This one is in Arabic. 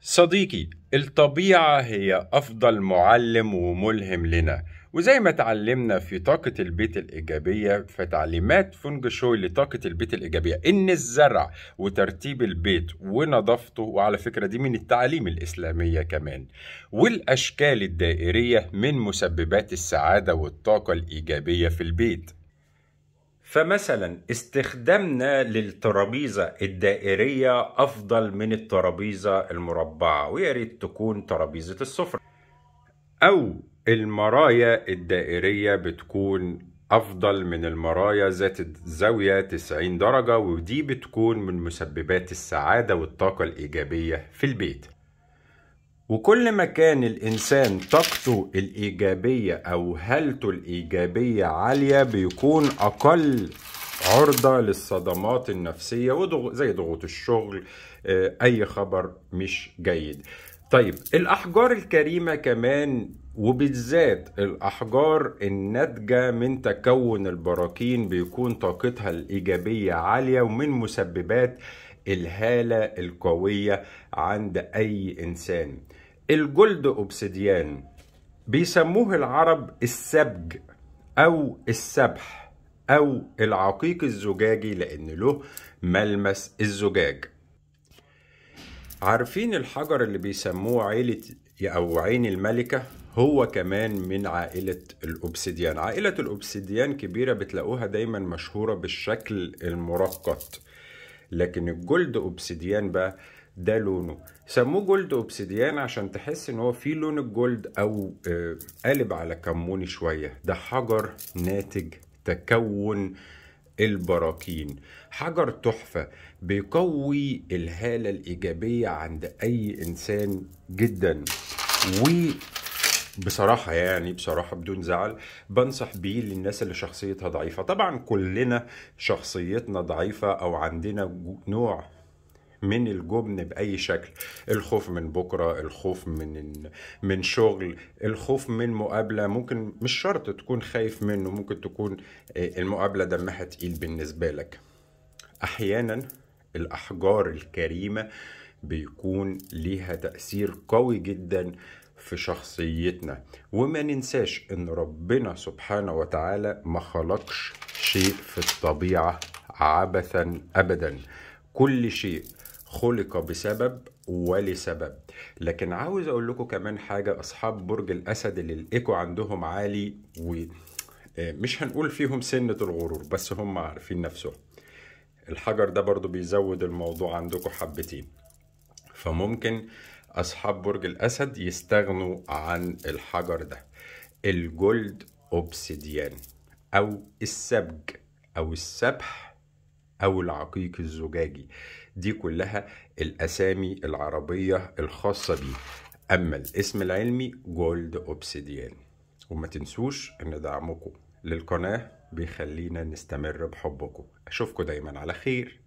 صديقي الطبيعة هي أفضل معلم وملهم لنا وزي ما اتعلمنا في طاقة البيت الإيجابية فتعليمات فونج شوي لطاقة البيت الإيجابية إن الزرع وترتيب البيت ونظافته وعلى فكرة دي من التعاليم الإسلامية كمان والأشكال الدائرية من مسببات السعادة والطاقة الإيجابية في البيت فمثلا استخدامنا للترابيزة الدائرية أفضل من الترابيزة المربعة ويا ريت تكون ترابيزة السفرة أو المرايا الدائرية بتكون أفضل من المرايا ذات الزاوية 90 درجة ودي بتكون من مسببات السعادة والطاقة الإيجابية في البيت وكل ما كان الإنسان طاقته الإيجابية أو هالته الإيجابية عالية بيكون أقل عرضة للصدمات النفسية زي ضغوط الشغل آه، أي خبر مش جيد طيب الأحجار الكريمة كمان وبالذات الأحجار الناتجة من تكون البراكين بيكون طاقتها الإيجابية عالية ومن مسببات الهالة القوية عند أي إنسان الجلد أوبسيديان بيسموه العرب السبج أو السبح أو العقيق الزجاجي لأن له ملمس الزجاج عارفين الحجر اللي بيسموه عيلة أو عين الملكة هو كمان من عائلة الأوبسيديان عائلة الأوبسيديان كبيرة بتلاقوها دايما مشهورة بالشكل المرقط لكن الجولد اوبسيديان بقى ده لونه سموه جولد اوبسيديان عشان تحس ان هو فيه لون الجولد او آه، قالب على كموني شويه ده حجر ناتج تكون البراكين حجر تحفة بيقوي الهالة الإيجابية عند أي إنسان جدا و بصراحة يعني بصراحة بدون زعل بنصح بيه للناس اللي شخصيتها ضعيفة طبعا كلنا شخصيتنا ضعيفة أو عندنا نوع من الجبن باي شكل الخوف من بكره الخوف من من شغل الخوف من مقابله ممكن مش شرط تكون خايف منه ممكن تكون آه، المقابله دمها تقيل بالنسبه لك احيانا الاحجار الكريمه بيكون ليها تاثير قوي جدا في شخصيتنا وما ننساش ان ربنا سبحانه وتعالى ما خلقش شيء في الطبيعة عبثا ابدا كل شيء خلق بسبب ولسبب لكن عاوز اقول لكم كمان حاجة اصحاب برج الاسد اللي الايكو عندهم عالي ومش آه، هنقول فيهم سنة الغرور بس هم عارفين نفسهم الحجر ده برضو بيزود الموضوع عندكم حبتين فممكن أصحاب برج الأسد يستغنوا عن الحجر ده الجولد أوبسيديان أو السبج أو السبح أو العقيق الزجاجي دي كلها الأسامي العربية الخاصة بيه أما الاسم العلمي جولد أوبسيديان وما تنسوش إن دعمكم للقناة بيخلينا نستمر بحبكم أشوفكم دايما على خير